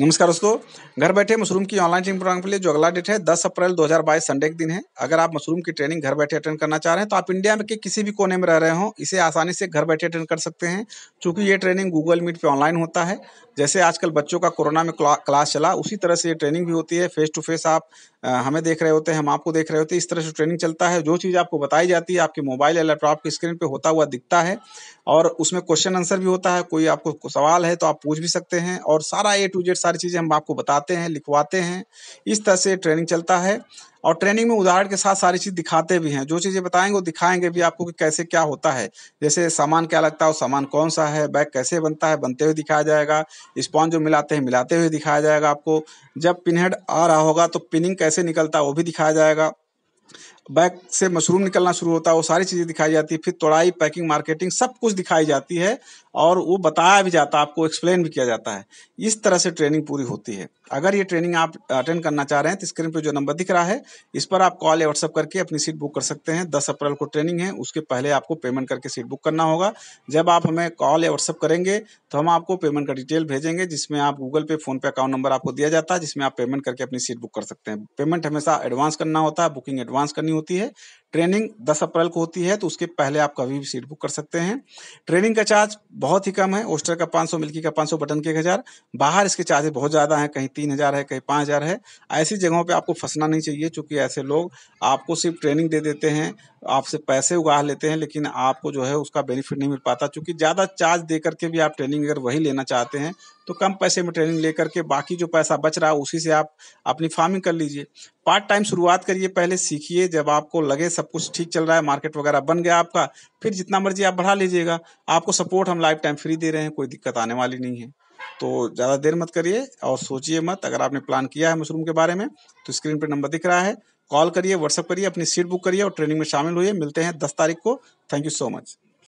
नमस्कार दोस्तों घर बैठे मशरूम की ऑनलाइन ट्रेनिंग प्रोग्राम के लिए जो अगला डेट है 10 अप्रैल 2022 संडे के दिन है अगर आप मशरूम की ट्रेनिंग घर बैठे अटेंड करना चाह रहे हैं तो आप इंडिया में के किसी भी कोने में रह रहे हो इसे आसानी से घर बैठे अटेंड कर सकते हैं चूँकि ये ट्रेनिंग गूगल मीट पर ऑनलाइन होता है जैसे आजकल बच्चों का कोरोना में क्लास चला उसी तरह से ये ट्रेनिंग भी होती है फेस टू फेस आप हमें देख रहे होते हैं हम आपको देख रहे होते हैं इस तरह से ट्रेनिंग चलता है जो चीज़ आपको बताई जाती है आपके मोबाइल या लैपटॉप की स्क्रीन पे होता हुआ दिखता है और उसमें क्वेश्चन आंसर भी होता है कोई आपको सवाल है तो आप पूछ भी सकते हैं और सारा ए टू जेड सारी चीज़ें हम आपको बताते हैं लिखवाते हैं इस तरह से ट्रेनिंग चलता है और ट्रेनिंग में उदाहरण के साथ सारी चीज़ दिखाते भी हैं जो चीज़ें बताएंगे वो दिखाएंगे भी आपको कि कैसे क्या होता है जैसे सामान क्या लगता है और सामान कौन सा है बैग कैसे बनता है बनते हुए दिखाया जाएगा स्पॉन्ज जो मिलाते हैं मिलाते हुए दिखाया जाएगा आपको जब पिनहेड आ रहा होगा तो पिनिंग कैसे निकलता है वो भी दिखाया जाएगा बैग से मशरूम निकलना शुरू होता है वो सारी चीज़ें दिखाई जाती है फिर तोड़ाई पैकिंग मार्केटिंग सब कुछ दिखाई जाती है और वो बताया भी जाता है आपको एक्सप्लेन भी किया जाता है इस तरह से ट्रेनिंग पूरी होती है अगर ये ट्रेनिंग आप अटेंड करना चाह रहे हैं तो स्क्रीन पर जो नंबर दिख रहा है इस पर आप कॉल या व्हाट्सअप करके अपनी सीट बुक कर सकते हैं दस अप्रैल को ट्रेनिंग है उसके पहले आपको पेमेंट करके सीट बुक करना होगा जब आप हमें कॉल या व्हाट्सअप करेंगे तो हम आपको पेमेंट का डिटेल भेजेंगे जिसमें आप गूगल पे फोन पे अकाउंट नंबर आपको दिया जाता है जिसमें आप पेमेंट करके अपनी सीट बुक कर सकते हैं पेमेंट हमेशा एडवांस करना होता है बुकिंग एडवांस करनी होती है ट्रेनिंग 10 अप्रैल को होती है तो उसके पहले आप कभी भी सीट बुक कर सकते हैं ट्रेनिंग का चार्ज बहुत ही कम है ओस्टर का 500 मिल्की का 500 बटन के एक हज़ार बाहर इसके चार्जेस बहुत ज़्यादा हैं कहीं तीन हज़ार है कहीं पाँच हज़ार है ऐसी जगहों पे आपको फंसना नहीं चाहिए चूँकि ऐसे लोग आपको सिर्फ ट्रेनिंग दे देते हैं आपसे पैसे उगा लेते हैं लेकिन आपको जो है उसका बेनिफिट नहीं मिल पाता चूँकि ज़्यादा चार्ज दे करके भी आप ट्रेनिंग अगर वही लेना चाहते हैं तो कम पैसे में ट्रेनिंग लेकर के बाकी जो पैसा बच रहा है उसी से आप अपनी फार्मिंग कर लीजिए पार्ट टाइम शुरुआत करिए पहले सीखिए जब आपको लगे सब कुछ ठीक चल रहा है मार्केट वगैरह बन गया आपका फिर जितना मर्जी आप बढ़ा लीजिएगा आपको सपोर्ट हम लाइफ टाइम फ्री दे रहे हैं कोई दिक्कत आने वाली नहीं है तो ज़्यादा देर मत करिए और सोचिए मत अगर आपने प्लान किया है मशरूम के बारे में तो स्क्रीन पर नंबर दिख रहा है कॉल करिए व्हाट्सअप करिए अपनी सीट बुक करिए और ट्रेनिंग में शामिल हुए मिलते हैं दस तारीख को थैंक यू सो मच